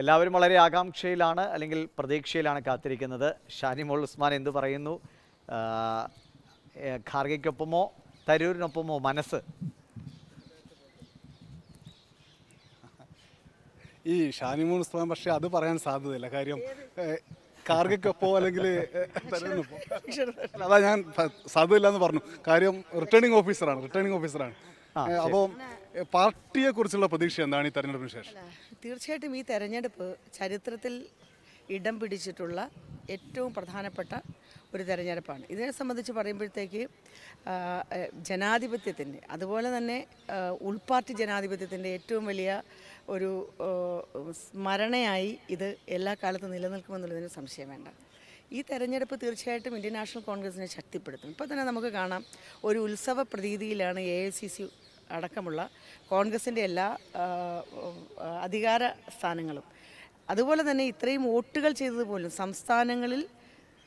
എല്ലാവരും വളരെ ആകാംക്ഷയിലാണ് അല്ലെങ്കിൽ പ്രതീക്ഷയിലാണ് കാത്തിരിക്കുന്നത് ഷാനിമോൾ ഉസ്മാൻ എന്തു പറയുന്നു ഖാർഗയ്ക്കൊപ്പമോ തരൂരിനൊപ്പമോ മനസ്സ് ഈ ഷാനിമോൾ ഉസ്മാൻ പക്ഷേ അത് പറയാൻ സാധ്യതയില്ല കാര്യം ഖാർഗയ്ക്കൊപ്പമോ അല്ലെങ്കിൽ അതാ ഞാൻ സാധ്യതയില്ല എന്ന് പറഞ്ഞു കാര്യം റിട്ടേണിംഗ് ഓഫീസറാണ് റിട്ടേണിംഗ് ഓഫീസറാണ് അപ്പോൾ പാർട്ടിയെ കുറിച്ചുള്ള പ്രതീക്ഷ എന്താണ് ഈ തെരഞ്ഞെടുപ്പിന് ശേഷം തീർച്ചയായിട്ടും ഈ തെരഞ്ഞെടുപ്പ് ചരിത്രത്തിൽ ഇടം പിടിച്ചിട്ടുള്ള ഏറ്റവും പ്രധാനപ്പെട്ട ഒരു തെരഞ്ഞെടുപ്പാണ് ഇതിനെ സംബന്ധിച്ച് പറയുമ്പോഴത്തേക്ക് ജനാധിപത്യത്തിൻ്റെ അതുപോലെ തന്നെ ഉൾപാർട്ടി ജനാധിപത്യത്തിൻ്റെ ഏറ്റവും വലിയ ഒരു സ്മരണയായി ഇത് എല്ലാ കാലത്തും നിലനിൽക്കുമെന്നുള്ളതിന് സംശയം വേണ്ട ഈ തെരഞ്ഞെടുപ്പ് തീർച്ചയായിട്ടും ഇന്ത്യൻ നാഷണൽ കോൺഗ്രസിനെ ശക്തിപ്പെടുത്തും ഇപ്പോൾ തന്നെ നമുക്ക് കാണാം ഒരു ഉത്സവ പ്രതീതിയിലാണ് എ ഐ സി സി അടക്കമുള്ള കോൺഗ്രസിൻ്റെ എല്ലാ അധികാര സ്ഥാനങ്ങളും അതുപോലെ തന്നെ ഇത്രയും വോട്ടുകൾ ചെയ്തതുപോലും സംസ്ഥാനങ്ങളിൽ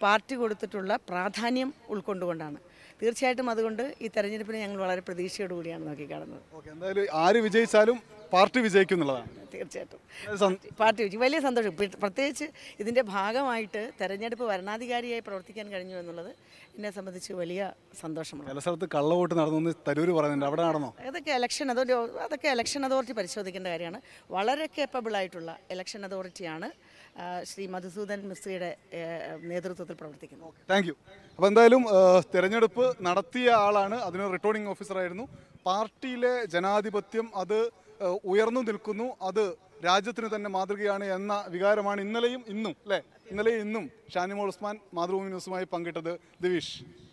പാർട്ടി കൊടുത്തിട്ടുള്ള പ്രാധാന്യം ഉൾക്കൊണ്ടുകൊണ്ടാണ് തീർച്ചയായിട്ടും അതുകൊണ്ട് ഈ തെരഞ്ഞെടുപ്പിനെ ഞങ്ങൾ വളരെ പ്രതീക്ഷയോടുകൂടിയാണ് നോക്കിക്കാണുന്നത് ഓക്കെ എന്തായാലും ആര് വിജയിച്ചാലും പാർട്ടി വിജയിക്കും എന്നുള്ളതാണ് തീർച്ചയായിട്ടും പാർട്ടി വലിയ സന്തോഷം പ്രത്യേകിച്ച് ഇതിൻ്റെ ഭാഗമായിട്ട് തെരഞ്ഞെടുപ്പ് വരണാധികാരിയായി പ്രവർത്തിക്കാൻ കഴിഞ്ഞു എന്നുള്ളത് എന്നെ സംബന്ധിച്ച് വലിയ സന്തോഷമാണ് ചില സ്ഥലത്ത് കള്ളവോട്ട് നടന്നു തരൂർ പറയുന്നുണ്ട് അവിടെ നടന്നോ അതൊക്കെ ഇലക്ഷൻ അതോറിറ്റി അതൊക്കെ ഇലക്ഷൻ അതോറിറ്റി പരിശോധിക്കേണ്ട കാര്യമാണ് വളരെ കേപ്പബിൾ ആയിട്ടുള്ള ഇലക്ഷൻ അതോറിറ്റിയാണ് ശ്രീ മധുസൂദൻ മിസ്ത്രിയുടെ നേതൃത്വത്തിൽ പ്രവർത്തിക്കുന്നത് താങ്ക് യു അപ്പോൾ എന്തായാലും തിരഞ്ഞെടുപ്പ് നടത്തിയ ആളാണ് അതിന് റിട്ടേണിംഗ് ഓഫീസറായിരുന്നു പാർട്ടിയിലെ ജനാധിപത്യം അത് ഉയർന്നു നിൽക്കുന്നു അത് രാജ്യത്തിന് തന്നെ മാതൃകയാണ് എന്ന വികാരമാണ് ഇന്നലെയും ഇന്നും അല്ലേ ഇന്നലെയും ഇന്നും ഷാനിമോൾ ഉസ്മാൻ മാതൃഭൂമി ന്യൂസുമായി പങ്കിട്ടത് ദിവീഷ്